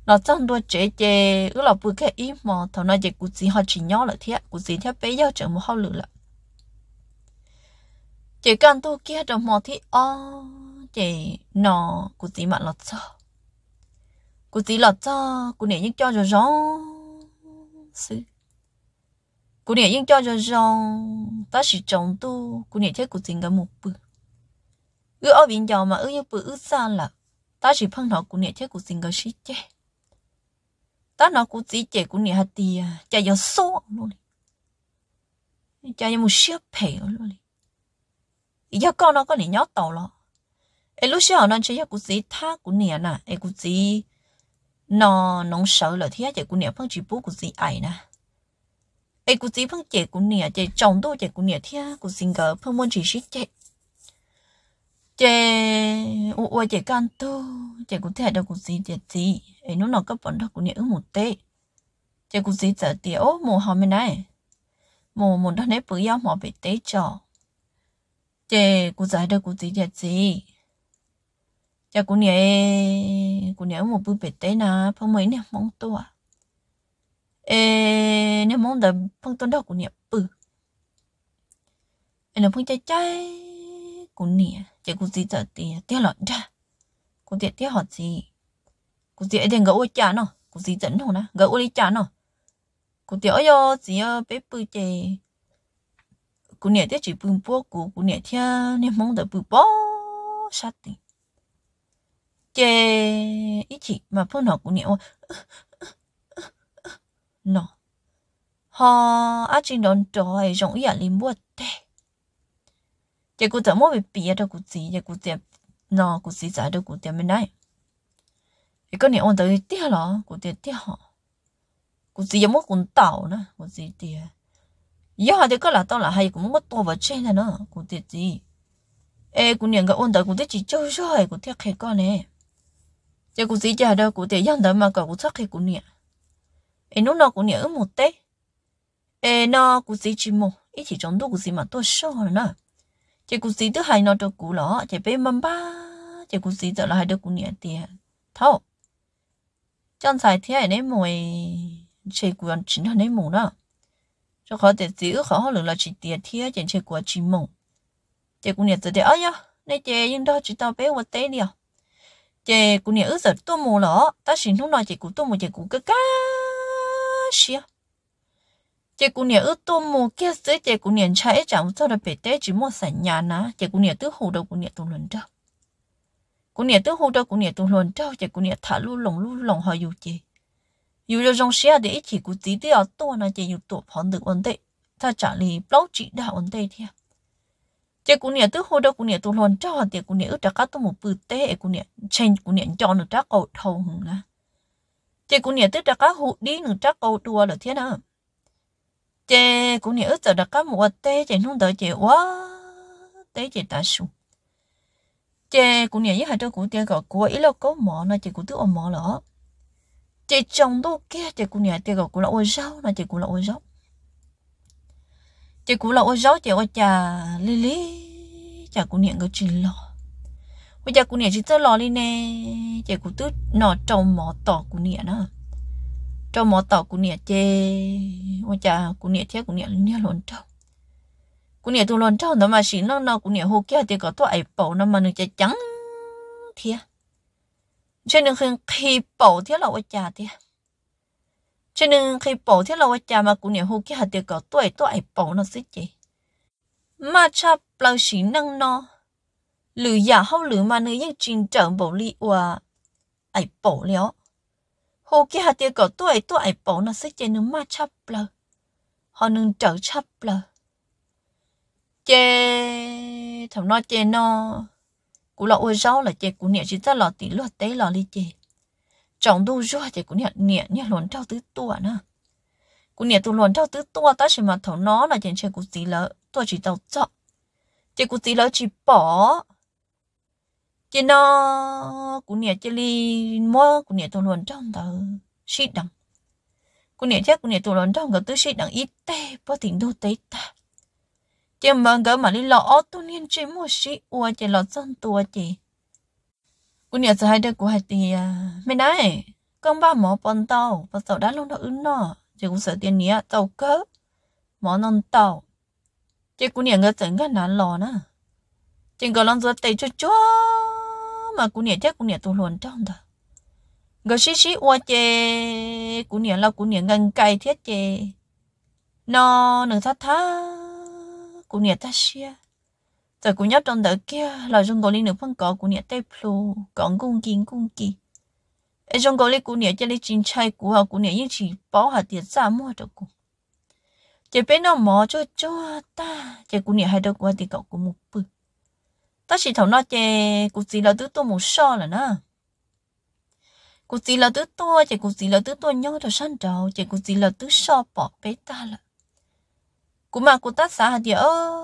nó trong đôi chế chế ư là bự cái ý mà thằng nó chế cú gì họ chỉ nhỏ là thiệt cú gì thiệt bây giờ chẳng một hậu lửa chế căn tu kia trong mò thì o chế nó cú gì mà lọt cho cú gì lọt cho cú nè nhưng cho rồi rõ sư cú nè nhưng cho rồi rõ ta chỉ trồng tu cú nè thế cú gì cái một bự ư ở bên giàu mà ư yêu bự ư xa là ta chỉ phân nó của nè thế của sinh cơ sĩ chứ, ta nó của sĩ chế của nè hạt tì à chả giàu số luôn đi chả giàu một xíu phê luôn đi ý con nó có nè nhót tàu lo ấy lúc xíu nó chơi của sĩ tha của nè nè ấy của sĩ nó nóng sợ là thế chế của nè phân chỉ bố của sĩ ai nè ấy của sĩ phân chế của nè chế chồng tôi chế của nè thế của sinh cơ phân muốn chỉ sĩ chế chè ô ô chè can tô chè cũng thể đâu cũng gì chè gì ấy nó nó cấp bọn đó cũng nhớ một tê chè cũng gì giờ tiểu mồ hòm bên này mồ mồ đó nếp bự yếu mỏ bị tế trò chè cũng giải đâu cũng gì chè gì chè cũng nhớ cũng nhớ một bự bị tế nà phong mấy nè mong tô à ê nè mong đờ phong tuần đó cũng nhớ bự ê nó phong chè chay cũng nhớ chị cũng gì giờ thì tiếc lợn ra cũng tiếc tiếc họ gì cũng tiếc đến gấu chả nó cũng gì dẫn hồn á gấu đi chả nó cũng tiếc yo gì yo bé bự chè cũng nhẹ tiếc chỉ bưng bó cũng cũng nhẹ tiếc nên mong đợi bưng bó sát tình chè ít chị mà phun nó cũng nhẹ nó họ á chỉ đón trò hay rộng ý à lim bùa tè giờ cụ tao mua bị bia đâu cụ gì giờ cụ tiệm nó cụ gì giả đâu cụ tiệm bên này giờ con này ôn tới tiếc lọ cụ tiệm tiếc họ cụ gì giờ mua cũng tàu nữa cụ gì tiệm giờ họ thì có là tao là hay cũng mua tàu vào trên này nữa cụ tiệm gì ê cụ niệm cái ôn tới cụ tiệm chơi chơi cụ tiếc khi con này giờ cụ gì giờ đâu cụ tiệm dân tới mà cậu cụ thắc khi cụ niệm ê nó nó cụ niệm ở một tết ê nó cụ gì chỉ một chỉ trong đó cụ gì mà tôi sâu nữa chị cũng gì tới hai nó được cũ nó chị bé mầm ba chị cũng gì giờ là hai được cũng nhẹ tiền thâu trong sai thế này mồi chị cũng chính hơn này mù nữa cho khó để giữ khó hơn là chỉ tiền thế chỉ chị của chị mù chị cũng nhẹ giờ để ấy nhá này chị nhưng đó chỉ tao bé quá tay đi à chị cũng nhẹ ước giờ tôm mù nó ta xin lúc nào chị cũng tôm mù chị cũng cái cá xia chị cũng nhớ ước tôi mua kia dưới chị cũng nhớ chạy chẳng sao được bể tết chỉ mua sẵn nhà ná chị cũng nhớ tứ hồ đâu cũng nhớ tung lần đâu cũng nhớ tứ hồ đâu cũng nhớ tung lần đâu chị cũng nhớ thả lu lồng lu lồng họ dù chị dù cho trong xe để chị cũng tí tí ở tôi là chị dù tổ phóng được ổn định ta trả lời báo chị đã ổn định thiệt chị cũng nhớ tứ hồ đâu cũng nhớ tung lần đâu chị cũng nhớ ước đã cắt tôi một bự tê cũng nhớ trên cũng nhớ cho nó trắc cầu thầu hùng là chị cũng nhớ tứ đã cắt hụt đi nữa trắc cầu đua là thế nào chị cũng nhớ giờ đã có một tê chị không đợi chị quá tê chị ta xuống chị cũng nhớ hai đứa cũng tiền gọi của ý là có mỏ nó chị cũng tự ôm mỏ lỡ chị chồng đâu kia chị cũng nhớ tiền gọi của là ôi rau nó chị cũng là ôi rau chị cũng là ôi rau chị ôi chà lì lì chả cũng nhớ cái chuyện lọ bây giờ cũng nhớ chị tớ lọ đi nè chị cũng tự nọ chồng mỏ tỏ cũng nhớ nữa cho mỏ tỏ của nịa chê ôi chà của nịa thế của nịa nịa lồn trâu của nịa tu lồn trâu nó mà xí nó nó của nịa hô kia thì có tuổi ấy bầu nó mà nó chả trắng thế trên đường khi bầu thế là ôi chà thế trên đường khi bầu thế là ôi chà mà của nịa hô kia thì có tôi tuổi ấy bầu nó xí chê mà cha bao xí năng nó lửa giả hậu lử mà nữ nhân trình trở bầu li và ấy bầu liao hồ kia hạt tiêu cổ tuổi tuổi bỏ nó sẽ chơi nướng ma chắp lờ họ nướng trở chắp lờ chê thằng nó chê nó cú lọ ôi rau là chê cú niệm chỉ ta lọ tí lọ tế lọ ly chê trọng đu rua chê cú niệm niệm niệm luôn theo tứ tuổi nè, cú niệm tu luôn theo tứ tuổi ta chỉ mà thằng nó là chê chê cú tí lỡ tuổi chỉ tàu chọ chê cú tí lỡ chỉ bỏ chỉ nó cũng nhẹ chỉ li mua cũng nhẹ tôi luôn trong tờ xịt đằng cũng nhẹ chắc cũng nhẹ tôi luôn trong cái tôi xịt đằng ít tê bao tiền đô tê ta chỉ mà cái mà đi lọ tôi nên chỉ mua xịt ua chỉ lọ chân tua chị cũng nhẹ giờ hai đứa của hai à mấy này công ba mỏ bận tàu và tàu đã luôn đó ứng nọ chỉ cũng sợ tiền nhẹ tàu cớ mỏ non tàu chỉ cũng nhẹ người 整个难落呢，整个人做得就做。mà cũng nè chết cũng nè tôi luôn trong đó gọi xí xí qua chê cũng nè lâu cũng nè ngân cây thiết chê nó nửa thắt thá cũng nè ta xia giờ cũng nhớ trong đó kia là dùng gọi linh nửa phân cỏ cũng nè tép lù còn cung kín cung kín ở dùng gọi linh cũng nè chơi linh chín chay của họ cũng nè yên chỉ bỏ hạt tiền ra mua được cũng chỉ bên nó mò cho cho ta chỉ cũng nè hai đứa qua thì cậu cũng một bực ta chỉ thấu nó chè cụ chỉ là tứ tôi một so là nó cụ chỉ là tứ tôi chỉ cụ chỉ là tứ tôi nhau cho săn trầu chỉ cụ chỉ là tứ so bỏ bé ta là cụ mà cụ ta xã thì ơ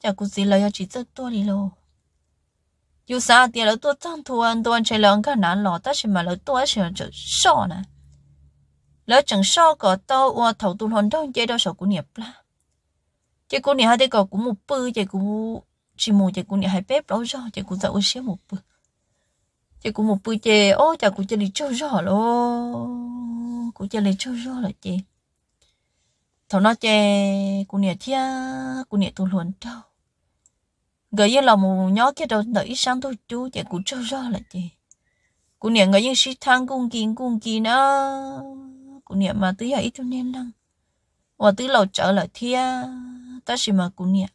chả cụ chỉ là chỉ rất tôi đi lo dù xã thì là tôi trong thua anh tôi chơi lớn cả nán lò ta chỉ mà là tôi chỉ là so nè lỡ chẳng so có tao qua thầu tu hồn đâu chơi đâu sợ cụ nghiệp la chỉ cụ nghiệp hai đây có cụ một bự chỉ cụ chỉ mua chạy cũng nhà hai bếp đâu rồi chạy cũng dạo xíu một bữa chạy cũng một bữa chè ô chạy cũng chơi đi chơi rồi lo cũng chơi đi chơi rồi là chè thầu nó chè cũng nhà thia cũng nhà tôi luôn đâu gợi như là một nhó kia đâu đợi sáng thôi chú chạy cũng chơi rồi là chè cũng nhà người như sĩ thang cũng kín cũng kín đó cũng nhà mà tí ấy cho nên lăng và tí lầu trở lại thia ta chỉ mà cũng nhà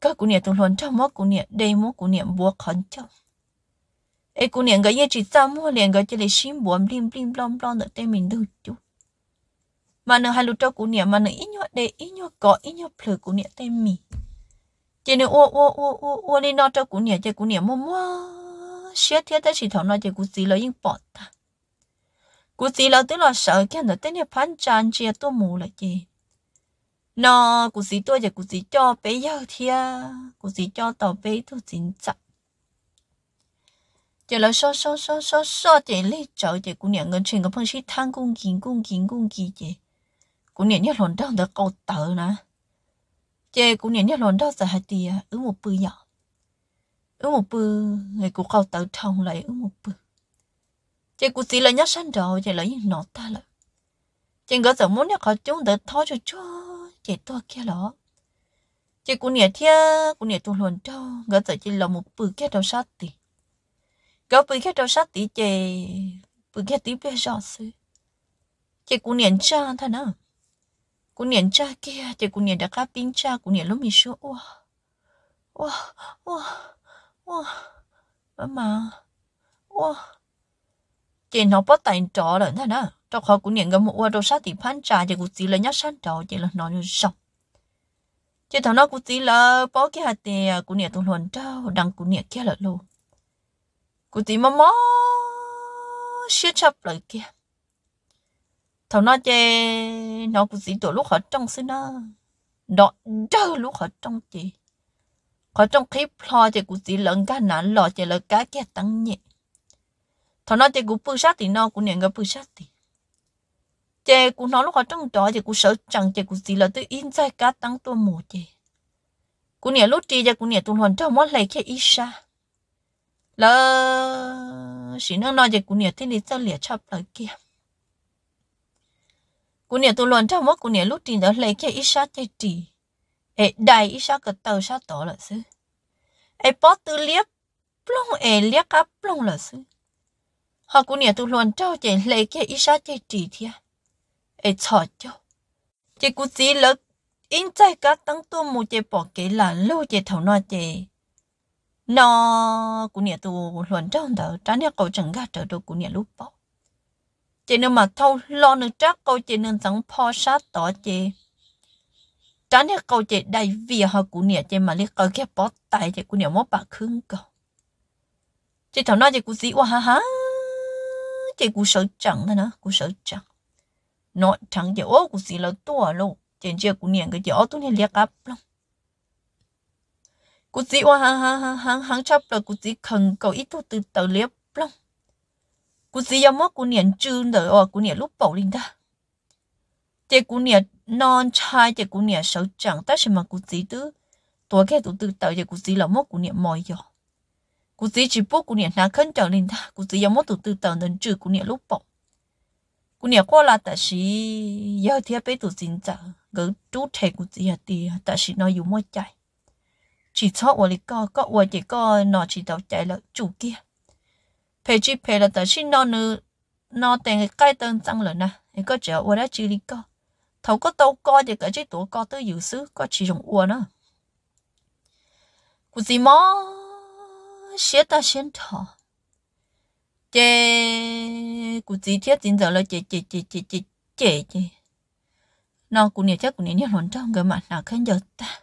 các cụ niệm tung luôn trong mốt cụ niệm đây mốt cụ niệm bùa khẩn cho ấy cụ niệm cái gì chỉ tao mua liền cái chỉ lấy sim bùa blim blim blom blom được tên mình đâu chú mà nữa hai lúc cho cụ niệm mà nữa ít nhọ để ít nhọ có ít nhọ phở cụ niệm tên mình chỉ nữa ô ô ô ô ô lên nó cho cụ niệm chỉ cụ niệm mua mua xét thiết tới chỉ thằng nó chỉ cụ gì lấy yên bỏ ta cụ gì là tức là sợ cái nó tên là phán tràn chia tôi mù là gì nó cũng gì tôi giờ cũng gì cho bé giờ thì à cũng gì cho tàu bé tôi chính chặt giờ là so so so so so giờ lấy cháu giờ cũng nhận ngân chuyện của phong sĩ thăng cung kín cung kín cung kỳ giờ cũng nhận nhất lần đó được câu tờ nè giờ cũng nhận nhất lần đó giờ hai tia ở một bữa nhỏ ở một bữa, người cũng câu tờ thông lại ở một bữa. giờ cũng chỉ là nhắc sanh đầu là lấy nó ta lại giờ có giờ muốn nhất họ chúng để thó cho chúa chị to kia lọ chị cũng nhẹ thia cũng nhẹ tuôn luận cho ngỡ tới chị là một bự kia đầu sát tỷ gỡ bự kia đầu sát tỷ chị bự kia tí bia rõ sư chị cũng nhẹ cha thằng nào cũng nhẹ cha kia chị cũng nhẹ đã cá pin cha cũng nhẹ lúc mình số wow wow wow wow mà wow chị nó bắt tay trọ rồi thằng nào cho họ cũng nhận cái mũ qua đồ sát thì phán trả cho cũng chỉ là nhát sẵn đó chỉ là nói như xong chứ thằng nó cũng chỉ là bỏ cái hạt tiền cũng nhận tôi luôn đâu đằng cũng nhận kia là luôn cũng chỉ mà mó siết chặt lại kia thằng nó chê nó cũng chỉ tuổi lúc họ trong xin nó đó đâu lúc họ trong chị họ trong khí lo chị cũng chỉ lợn cái nản lo chị lợn cá kia tăng nhẹ thằng nó chị cũng bự sát thì nó cũng nhận cái bự sát thì chế cũng nói lúc họ trong đó thì cũng sợ chẳng chế cũng gì là tôi in ra cá tăng tôi mổ chế cũng nhớ lúc chế cũng nhớ tôi hoàn trong mất lấy cái ít xa là chỉ năng nói chế cũng nhớ thế này cho lìa chập lại kia cũng nhớ tôi hoàn trong mất cũng nhớ lúc chế đó lấy cái ít xa chế trì ê đại ít xa cái tàu xa tổ là xứ ê bỏ từ liếc plong ê liếc cá plong là xứ họ cũng nhớ tôi hoàn trong chế lấy cái ít xa chế trì thiệt ai cho cho chị cũng chỉ là in trái cá tăng tu một chị bỏ kế là lâu chị thầu nó chị nó cũng nhà tu luận trong đó trả nhà cầu chẳng gà trở đồ cũng nhà lúc bỏ chị nên mà thâu lo nữa chắc câu chị nên chẳng po sát tỏ chị trả nhà cầu chị đầy vì họ cũng nhà chị mà liếc cầu kia bỏ tay chị cũng nhà mất bạc khương cầu chị thầu nó chị cũng chỉ quá ha ha chị cũng sợ chẳng thôi nữa cũng sợ chẳng nó chẳng giờ ô của xí là tua luôn trên chưa của niệm cái gió tôi nên liệt cặp luôn của xí hoa hàng hàng hàng hàng hàng chắp là của xí khẩn cầu ít thu từ từ liệp luôn của xí giờ mốt của niệm chưa đợi ở của niệm lúc bảo linh ta chị của niệm non trai chị của niệm xấu chẳng ta xem mà của xí tứ tôi cái tụ từ tờ chị của xí là mốt của niệm mỏi rồi của xí chỉ bút của niệm nào khấn trở linh ta của xí giờ mốt tụ từ tờ nên trừ của niệm lúc bảo cú nhà cô là tại sĩ giờ thì bé tụi xin chợ gỡ chú trẻ của chị thì tại sĩ nó dùng mua chạy chỉ cho có nó chỉ chạy là chủ kia phải chỉ phải là tại sĩ nó nữa nó tiền cái tên tăng lên nè cái có chờ chợ 我 đã chỉ lý co thấu có tàu co thì cái chỉ tổ co tới dự xứ có chỉ dùng uo nữa cú gì mà xé ta xén thọ chê cụ chỉ thiết chính giờ là chê chê chê chê chê chê chê nó cụ nè chắc cụ nè nè luôn trong cái mặt nào khen giờ ta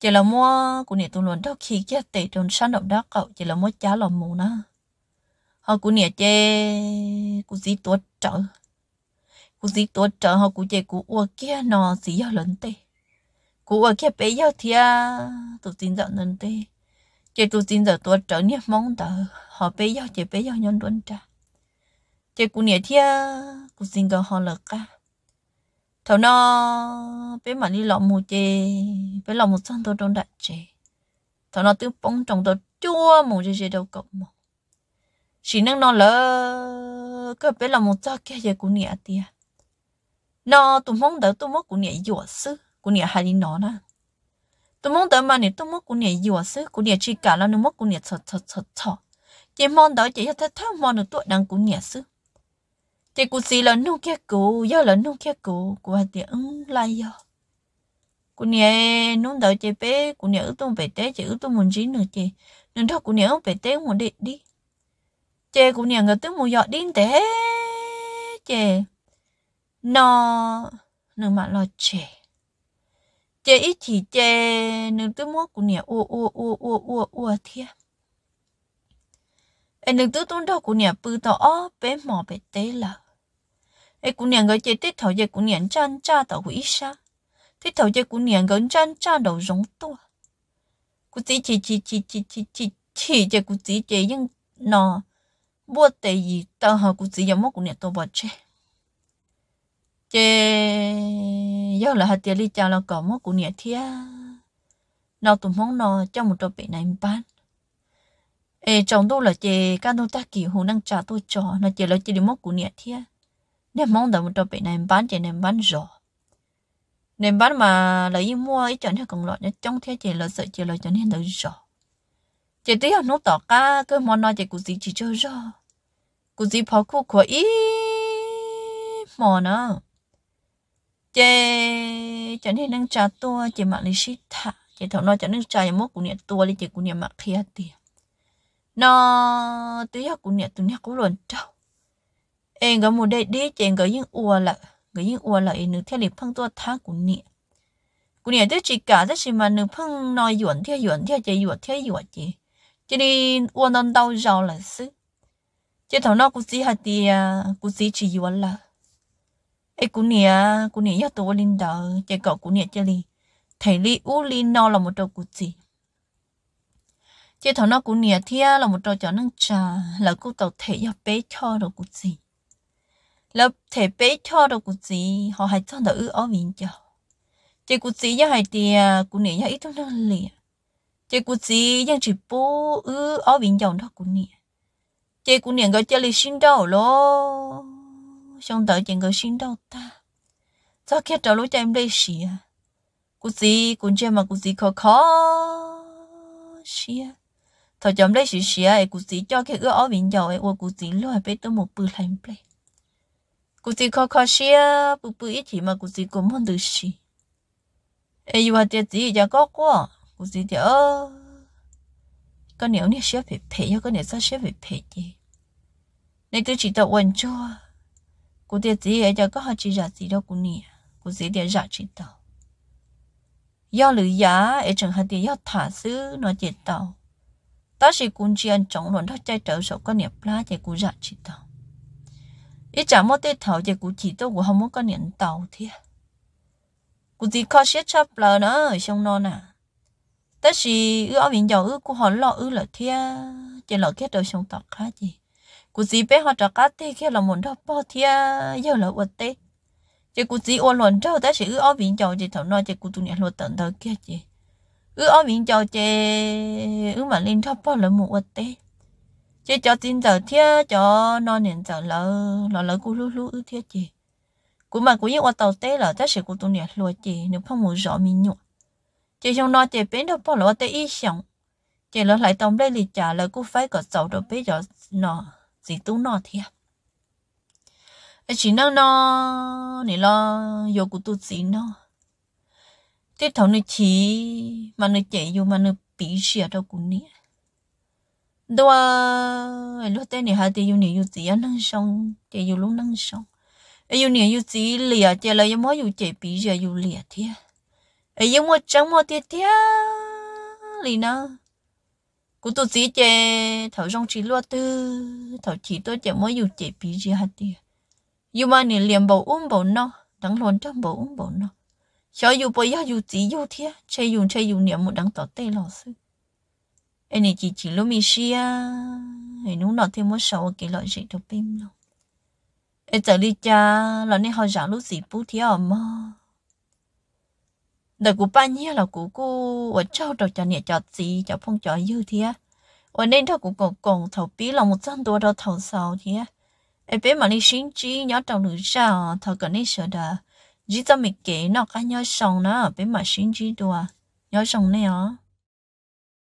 chỉ là mua cụ nè tụi luôn trong khi kia tệ trốn săn động đó cậu chỉ là mua chá lò mù nó họ cụ nè chê cụ gì tuột trợ cụ gì tuột trợ họ cụ chê cụ ua kia nó gì giờ lớn tê cụ ua kia bé giờ thia tụi chính giờ lớn tê chị tu tin giờ tôi trở nên mong tờ họ bé giao chị bé giao nhân đuôn trả chị cũng nhớ thia cũng xin gặp họ lần cả thầu nó bé mà đi lòng một chị bé lòng một chân tôi trong đại chị thầu nó tự bóng trong tôi chua một chị chị đâu cộng một chỉ năng nó lỡ cái bé lọm một chân kia chị cũng nhớ thia nó tụi mong đỡ tụi mong cũng nhớ dọa sư cũng nhớ hai đi nó nè tôi muốn tới mà nè tôi muốn cũng nè dùa sứ cũng nè chỉ cả là nó muốn cũng nè sợ sợ sợ sợ chỉ mong đó chỉ thật thao mong được tuổi đang cũng nè sứ chỉ cũng xí là nung kia cụ giờ là nung kia cụ của hai tiếng ứng lai giờ cũng nè nung đó chỉ bé cũng nè ở tung về té chỉ ở tung muốn gì nữa chỉ nên thôi cũng nè ở về té muốn đi đi chỉ cũng nè người tới mua giọt đi thế chỉ nó no. nương mà lo chỉ chế ít chỉ chế nương tư mốt của nè u u u u u u thiệt em nương tư tuôn đâu của nè bự to ó bé mỏ bé tế là em của nè người chế tết thảo chế của nè chăn cha tao của ít sa tết thảo chế của nè người chăn cha đầu giống to, của chỉ chỉ chỉ chỉ chỉ chỉ chỉ chỉ chế của chỉ chế nhưng nó bua tệ gì tao hả của chỉ giống mốt của nè tao bỏ chơi chế giờ là hạt tiền đi chào là có một cụ nhẹ thia nào tụm mong nó trong một trò bị này bán ê chồng tôi là chế các tôi ta kỳ hồ năng trả tôi cho nó chế là chế đi một cụ nhẹ thia nếu mong đợi một trò bị này bán chế này bán rõ nên bán mà lấy mua ý chọn theo công loại nó trong thế chế là sợ chế là chọn hiện được rõ chế tí nó tỏ ca cơ món nó chế cụ gì chỉ cho rõ cụ gì phá khu của ý mò nó chị cho nên đang trả tua chị mặc lý sĩ thả chị thằng nó cho nên trả em mốt của nhà tua lý chị của nhà mặc kia tiền nó tứ giác của nhà tụi nhà cũng luận trâu em có một đây đi chị có những ua là có những ua là em theo lịch phong tua tháng của nhà của nhà tới chị cả tới chị mà nữ phong nói yuẩn theo yuẩn theo chị yuẩn theo yuẩn chị cho nên ua non đau rau là sức chị thằng nó của gì hạt tiền của gì chỉ yuẩn là ấy cú nia, cú nia nhớ tôi linh đờ chơi cậu cú nia chơi li thầy li u li no là một trò cú gì chơi thằng nó cú nia thia là một trò chó nâng trà là cú tàu thể nhớ bé cho đồ cú gì là thể bé cho đồ cú gì họ hay cho đỡ ư ó cho chơi cú gì nhớ hay tia cú nia nhớ ít thôi nâng chơi cú gì nhớ chỉ bố ở miền miệng chồng cú nia. chơi cú nia gọi chơi li xin đâu lo xong đợi chị người sinh đâu ta cho kia trở lối cho em đây xì à cụ gì cũng chưa mà cụ gì khó khó xì à thật chấm đây xì xì à cụ gì cho kia ưa ở biển dầu ấy ô cụ gì lo bé tôi một bự lạnh bê cụ gì khó khó xì à bự bự ít thì mà cụ gì cũng không được xì ấy yêu hạt gì giờ có quá cụ gì thì ơ con nếu như xếp phải phải cho con sao xếp phải phải gì nên tôi chỉ tập quần cho cô tiệt gì ấy cho có họ chỉ ra gì đâu cô nè cô dễ để ra chỉ tàu do lữ giá ấy chẳng hạn để do thả xứ nó chỉ tàu ta chỉ cũng chỉ ăn chống luận thoát chạy trở số con niệm lá chạy cô giả chỉ tàu ít chả mất tết thảo chạy cô chỉ tàu của không muốn con niệm tàu thế cô chỉ khó xét chấp lờ nó xong non à ta chỉ ư ở viện giàu ư cô họ lo ư là thế chỉ lo kết đầu xong tọt khá gì cú chỉ bé họ cho cá tê kia là muốn đâu bò thia giờ là uất tê chỉ cú chỉ ôn luận trâu ta chỉ ư ao vĩnh chầu chỉ thằng nói chỉ cú tu nhà luật tận thời kia chỉ ư ao vĩnh cho chỉ ư mà lên thấp bò là một uất tê chỉ cho tin giờ thia cho nó nên giờ lỡ lỡ là cụ lú lú ư thia chỉ cú mà cú yêu uất tàu tê là ta chỉ cú tu nhà luật chỉ nếu không muốn rõ mình nhục chỉ trong nó chỉ biến đâu bò là uất tê ý sống chỉ là lại tông đây lì trả lời cú phải có sầu đồ bây giờ nó gì tú nọ thiệt. thì chỉ nó nó này lo vô của tôi chỉ nó tiếp theo nó chỉ mà nó chạy vô mà nó bị sẹo đâu cũng nè đó lúc tên này hai tiêu nhiều gì á nâng sống, chạy vô lúc nâng sông yêu nhiều yêu chỉ lìa chạy lại mỗi yêu chạy bị sẹo yêu thiệt. thế yêu mua trắng mua tiệt thiệt, lì nó cú tôi chỉ chè thầu trong chỉ lo tư thầu chỉ tôi chè mới dù chè bị gì hết đi dù mà nè liền bầu uống bầu no đắng luôn trong bầu uống bầu no cho dù bây giờ dù chỉ dù thế chơi dùng chơi dùng niệm một đắng tỏ tê lò sư anh này chỉ chỉ lúc mi xia thì nó nó thêm một số cái loại gì đó bim đâu em trở đi cha là nên họ giảng lúc gì bút thế ở mơ đời của ba nhiêu là của cô và cháu đầu cho nhẹ cho gì cho phong cho yêu thế và nên thao của cổ còn thầu bí là một dân đua đó thầu sầu thế em bên mà đi xin chi nhớ trong nữ ra thầu cần đi sửa đờ chỉ cho mình kể nó cái nhớ sòng nó ở mà xin chi đùa à. nhớ sòng này ó à.